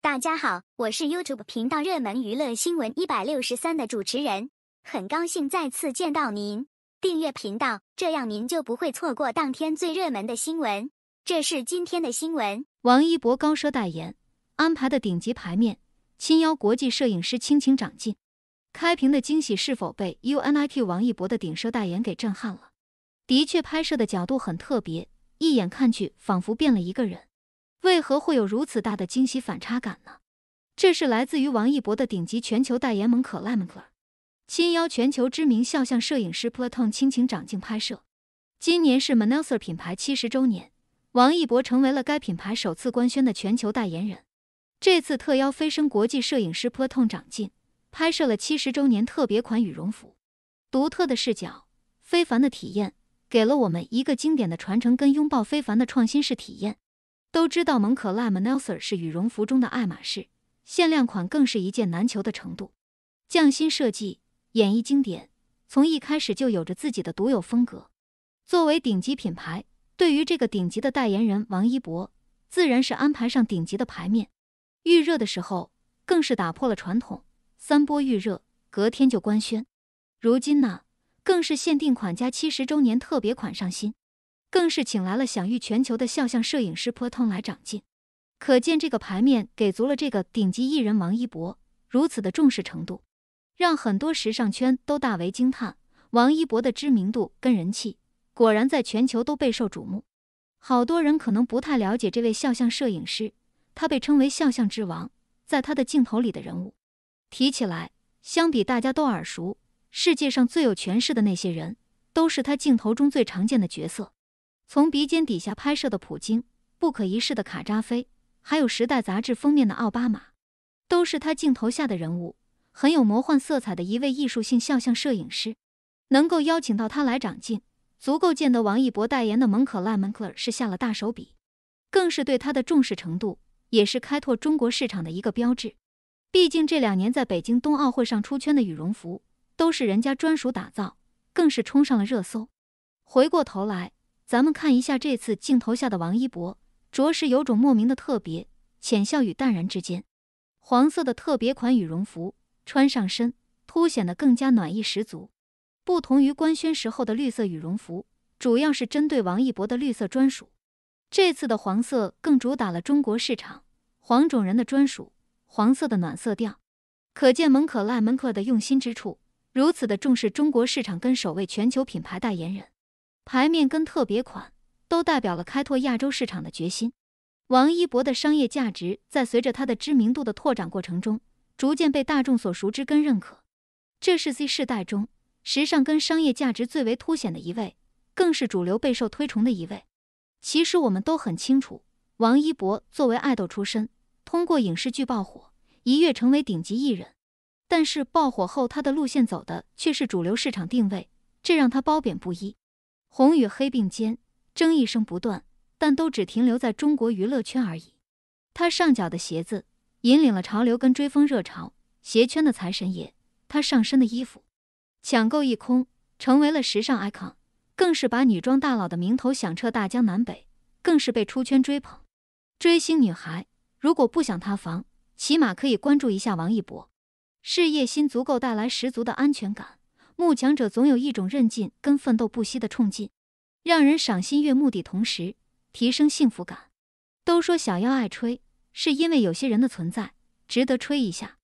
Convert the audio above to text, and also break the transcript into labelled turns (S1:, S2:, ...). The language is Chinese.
S1: 大家好，我是 YouTube 频道热门娱乐新闻一百六十三的主持人，很高兴再次见到您。订阅频道，这样您就不会错过当天最热门的新闻。这是今天的新闻：王一博高奢代言，安排的顶级牌面，亲邀国际摄影师倾情长进。开屏的惊喜是否被 UNIQ 王一博的顶奢代言给震撼了？的确，拍摄的角度很特别，一眼看去仿佛变了一个人。为何会有如此大的惊喜反差感呢？这是来自于王一博的顶级全球代言蒙可莱蒙可，亲邀全球知名肖像摄影师 Platon 倾情长镜拍摄。今年是 m a n e l e r 品牌七十周年，王一博成为了该品牌首次官宣的全球代言人。这次特邀飞升国际摄影师 Platon 长镜拍摄了七十周年特别款羽绒服，独特的视角、非凡的体验，给了我们一个经典的传承跟拥抱非凡的创新式体验。都知道蒙可拉 m o n e l e r 是羽绒服中的爱马仕，限量款更是一件难求的程度。匠心设计，演绎经典，从一开始就有着自己的独有风格。作为顶级品牌，对于这个顶级的代言人王一博，自然是安排上顶级的牌面。预热的时候，更是打破了传统，三波预热，隔天就官宣。如今呢，更是限定款加七十周年特别款上新。更是请来了享誉全球的肖像摄影师波通来长进。可见这个牌面给足了这个顶级艺人王一博如此的重视程度，让很多时尚圈都大为惊叹。王一博的知名度跟人气果然在全球都备受瞩目。好多人可能不太了解这位肖像摄影师，他被称为肖像之王，在他的镜头里的人物提起来，相比大家都耳熟。世界上最有权势的那些人，都是他镜头中最常见的角色。从鼻尖底下拍摄的普京，不可一世的卡扎菲，还有《时代》杂志封面的奥巴马，都是他镜头下的人物，很有魔幻色彩的一位艺术性肖像摄影师。能够邀请到他来长进，足够见得王一博代言的蒙可赖蒙可尔是下了大手笔，更是对他的重视程度，也是开拓中国市场的一个标志。毕竟这两年在北京冬奥会上出圈的羽绒服，都是人家专属打造，更是冲上了热搜。回过头来。咱们看一下这次镜头下的王一博，着实有种莫名的特别。浅笑与淡然之间，黄色的特别款羽绒服穿上身，凸显得更加暖意十足。不同于官宣时候的绿色羽绒服，主要是针对王一博的绿色专属。这次的黄色更主打了中国市场，黄种人的专属。黄色的暖色调，可见蒙可赖蒙克的用心之处，如此的重视中国市场跟首位全球品牌代言人。牌面跟特别款都代表了开拓亚洲市场的决心。王一博的商业价值在随着他的知名度的拓展过程中，逐渐被大众所熟知跟认可。这是 Z 世代中时尚跟商业价值最为凸显的一位，更是主流备受推崇的一位。其实我们都很清楚，王一博作为爱豆出身，通过影视剧爆火，一跃成为顶级艺人。但是爆火后，他的路线走的却是主流市场定位，这让他褒贬不一。红与黑并肩，争议声不断，但都只停留在中国娱乐圈而已。他上脚的鞋子引领了潮流，跟追风热潮，鞋圈的财神爷。他上身的衣服抢购一空，成为了时尚 icon，更是把女装大佬的名头响彻大江南北，更是被出圈追捧。追星女孩如果不想塌房，起码可以关注一下王一博，事业心足够带来十足的安全感。慕强者总有一种韧劲跟奋斗不息的冲劲，让人赏心悦目的同时提升幸福感。都说小妖爱吹，是因为有些人的存在值得吹一下。